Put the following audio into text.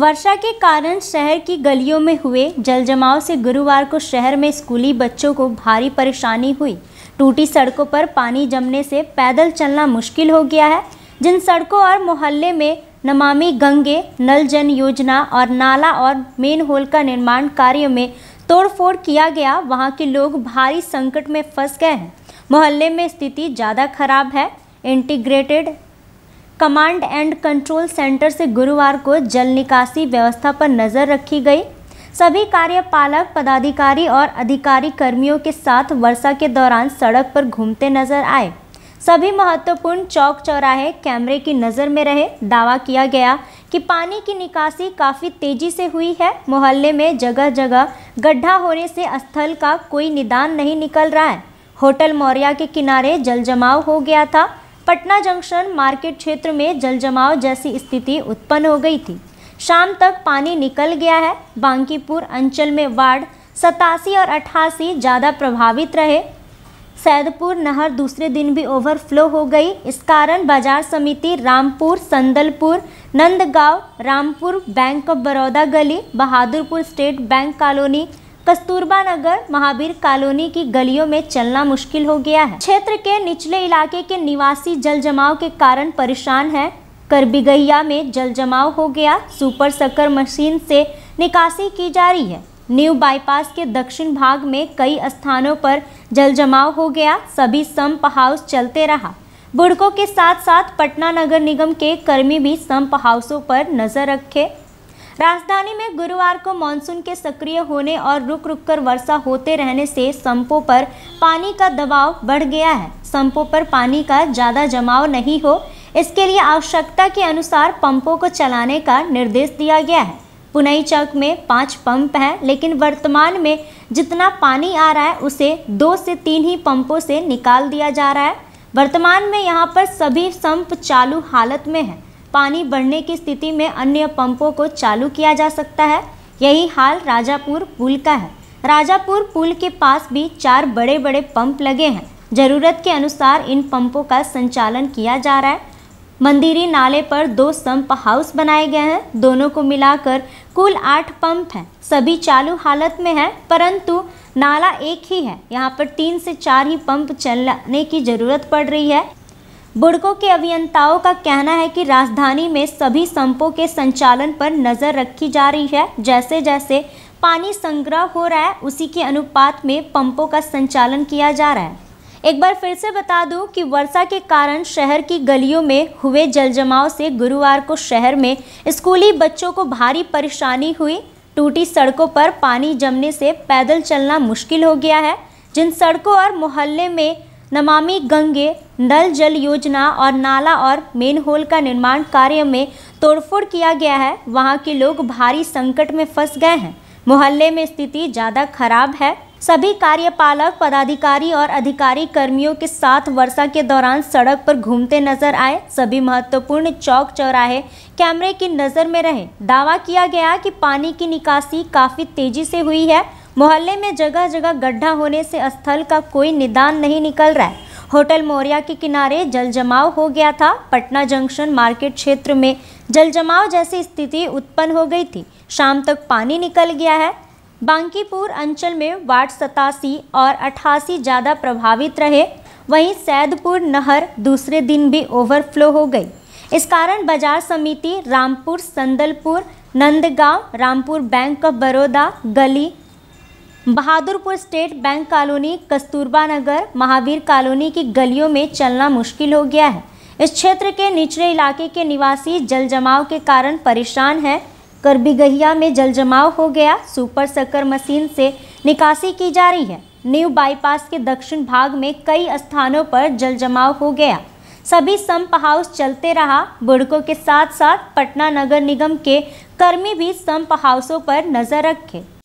वर्षा के कारण शहर की गलियों में हुए जलजमाव से गुरुवार को शहर में स्कूली बच्चों को भारी परेशानी हुई टूटी सड़कों पर पानी जमने से पैदल चलना मुश्किल हो गया है जिन सड़कों और मोहल्ले में नमामि गंगे नल जन योजना और नाला और मेन होल का निर्माण कार्य में तोड़फोड़ किया गया वहां के लोग भारी संकट में फंस गए हैं मोहल्ले में स्थिति ज़्यादा खराब है integrated command and control centre से गुरुवार को जल निकासी व्यवस्था पर नज़र रखी गई सभी कार्यपालक पदाधिकारी और अधिकारी कर्मियों के साथ वर्षा के दौरान सड़क पर घूमते नजर आए सभी महत्वपूर्ण चौक चौराहे कैमरे की नज़र में रहे दावा किया गया कि पानी की निकासी काफ़ी तेज़ी से हुई है मोहल्ले में जगह जगह गड्ढा होने से स्थल का कोई निदान नहीं निकल रहा है होटल मौर्या के किनारे जल जमाव हो गया था पटना जंक्शन मार्केट क्षेत्र में जलजमाव जैसी स्थिति उत्पन्न हो गई थी शाम तक पानी निकल गया है बांकीपुर अंचल में वार्ड सतासी और अट्ठासी ज़्यादा प्रभावित रहे सैदपुर नहर दूसरे दिन भी ओवरफ्लो हो गई इस कारण बाजार समिति रामपुर संदलपुर नंदगांव रामपुर बैंक ऑफ बड़ौदा गली Bahadurpur state bank colony Kasturba Nagar Mahavir colony की गलियों में चलना मुश्किल हो गया है क्षेत्र के निचले इलाके के निवासी जल जमाव के कारण परेशान है करबिगैया में जल जमाव हो गया सुपर सकर मशीन से निकासी की जा रही है न्यू बाईपास के दक्षिण भाग में कई स्थानों पर जल जमाव हो गया सभी संप हाउस चलते रहा बुड़कों के साथ साथ पटना नगर निगम के कर्मी भी संप हाउसों पर नजर रखे राजधानी में गुरुवार को मानसून के सक्रिय होने और रुक रुक कर वर्षा होते रहने से संपों पर पानी का दबाव बढ़ गया है संपों पर पानी का ज़्यादा जमाव नहीं हो इसके लिए आवश्यकता के अनुसार पंपों को चलाने का निर्देश दिया गया है पुनई चौक में पाँच पंप हैं लेकिन वर्तमान में जितना पानी आ रहा है उसे दो से तीन ही पंपों से निकाल दिया जा रहा है वर्तमान में यहाँ पर सभी संप चालू हालत में है पानी बढ़ने की स्थिति में अन्य पंपों को चालू किया जा सकता है यही हाल राजापुर पुल का है राजापुर पुल के पास भी चार बड़े बड़े पंप लगे हैं ज़रूरत के अनुसार इन पंपों का संचालन किया जा रहा है मंदिरी नाले पर दो संप हाउस बनाए गए हैं दोनों को मिलाकर कुल आठ पंप हैं सभी चालू हालत में हैं परंतु नाला एक ही है यहाँ पर तीन से चार ही पंप चलने की ज़रूरत पड़ रही है बुड़कों के अभियंताओं का कहना है कि राजधानी में सभी संपों के संचालन पर नज़र रखी जा रही है जैसे जैसे पानी संग्रह हो रहा है उसी के अनुपात में पंपों का संचालन किया जा रहा है एक बार फिर से बता दूं कि वर्षा के कारण शहर की गलियों में हुए जलजमाव से गुरुवार को शहर में स्कूली बच्चों को भारी परेशानी हुई टूटी सड़कों पर पानी जमने से पैदल चलना मुश्किल हो गया है जिन सड़कों और मोहल्ले में नमामि गंगे नल जल योजना और नाला और मेन होल का निर्माण कार्य में तोड़फोड़ किया गया है वहाँ के लोग भारी संकट में फंस गए हैं मोहल्ले में स्थिति ज़्यादा खराब है सभी कार्यपालक पदाधिकारी और अधिकारी कर्मियों के साथ वर्षा के दौरान सड़क पर घूमते नजर आए सभी महत्वपूर्ण चौक चौराहे कैमरे की नज़र में रहे दावा किया गया कि पानी की निकासी काफ़ी तेजी से हुई है मोहल्ले में जगह जगह गड्ढा होने से स्थल का कोई निदान नहीं निकल रहा है होटल मौर्या के किनारे जल जमाव हो गया था पटना जंक्शन मार्केट क्षेत्र में जल जमाव जैसी स्थिति उत्पन्न हो गई थी शाम तक पानी निकल गया है बांकीपुर अंचल में वार्ड सतासी और अठासी ज़्यादा प्रभावित रहे वहीं सैदपुर नहर दूसरे दिन भी ओवरफ्लो हो गई इस कारण बाजार समिति रामपुर संदलपुर नंदगांव रामपुर बैंक ऑफ बड़ौदा गली Bahadurpur state bank colony Kasturba Nagar Mahavir colony की गलियों में चलना मुश्किल हो गया है इस क्षेत्र के निचले इलाके के निवासी जल जमाव के कारण परेशान हैं करबीगहिया में जल जमाव हो गया सुपर सकर मशीन से निकासी की जा रही है न्यू बाईपास के दक्षिण भाग में कई स्थानों पर जल जमाव हो गया सभी संप हाउस चलते रहा बुड़कों के साथ साथ पटना नगर निगम के कर्मी भी संप हाउसों पर नजर रखे